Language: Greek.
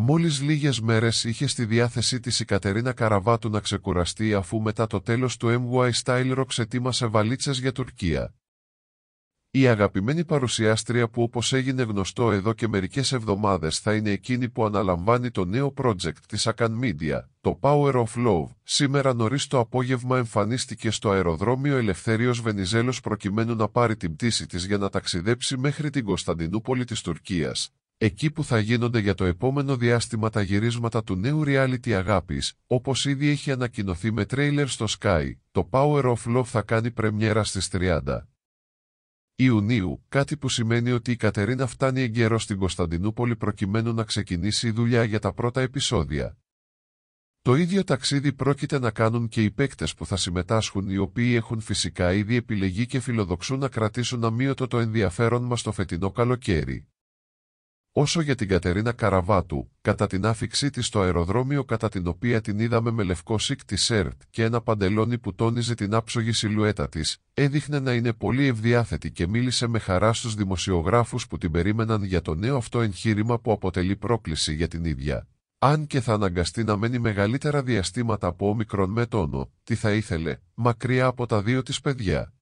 Μόλις λίγες μέρες είχε στη διάθεσή της η Κατερίνα Καραβάτου να ξεκουραστεί αφού μετά το τέλος του MY Style Rock ετοίμασε βαλίτσες για Τουρκία. Η αγαπημένη παρουσιάστρια που όπως έγινε γνωστό εδώ και μερικές εβδομάδες θα είναι εκείνη που αναλαμβάνει το νέο project της Akan Media, το Power of Love, σήμερα νωρίς το απόγευμα εμφανίστηκε στο αεροδρόμιο Ελευθέριος Βενιζέλος προκειμένου να πάρει την πτήση της για να ταξιδέψει μέχρι την Κωνσταντινούπολη της Τουρκίας, εκεί που θα γίνονται για το επόμενο διάστημα τα γυρίσματα του νέου reality αγάπης, όπως ήδη έχει ανακοινωθεί με τρέιλερ στο Sky, το Power of Love θα κάνει πρεμιέρα στις 30. Ιουνίου, κάτι που σημαίνει ότι η Κατερίνα φτάνει εγκαιρό στην Κωνσταντινούπολη προκειμένου να ξεκινήσει η δουλειά για τα πρώτα επεισόδια. Το ίδιο ταξίδι πρόκειται να κάνουν και οι παίκτες που θα συμμετάσχουν οι οποίοι έχουν φυσικά ήδη επιλεγεί και φιλοδοξούν να κρατήσουν αμύωτο το ενδιαφέρον μας το φετινό καλοκαίρι. Όσο για την Κατερίνα Καραβάτου, κατά την άφηξή της στο αεροδρόμιο κατά την οποία την είδαμε με λευκό σίκ και ένα παντελόνι που τόνιζε την άψογη σιλουέτα της, έδειχνε να είναι πολύ ευδιάθετη και μίλησε με χαρά στους δημοσιογράφους που την περίμεναν για το νέο αυτό εγχείρημα που αποτελεί πρόκληση για την ίδια. Αν και θα αναγκαστεί να μένει μεγαλύτερα διαστήματα από όμικρον με τόνο, τι θα ήθελε, μακριά από τα δύο της παιδιά.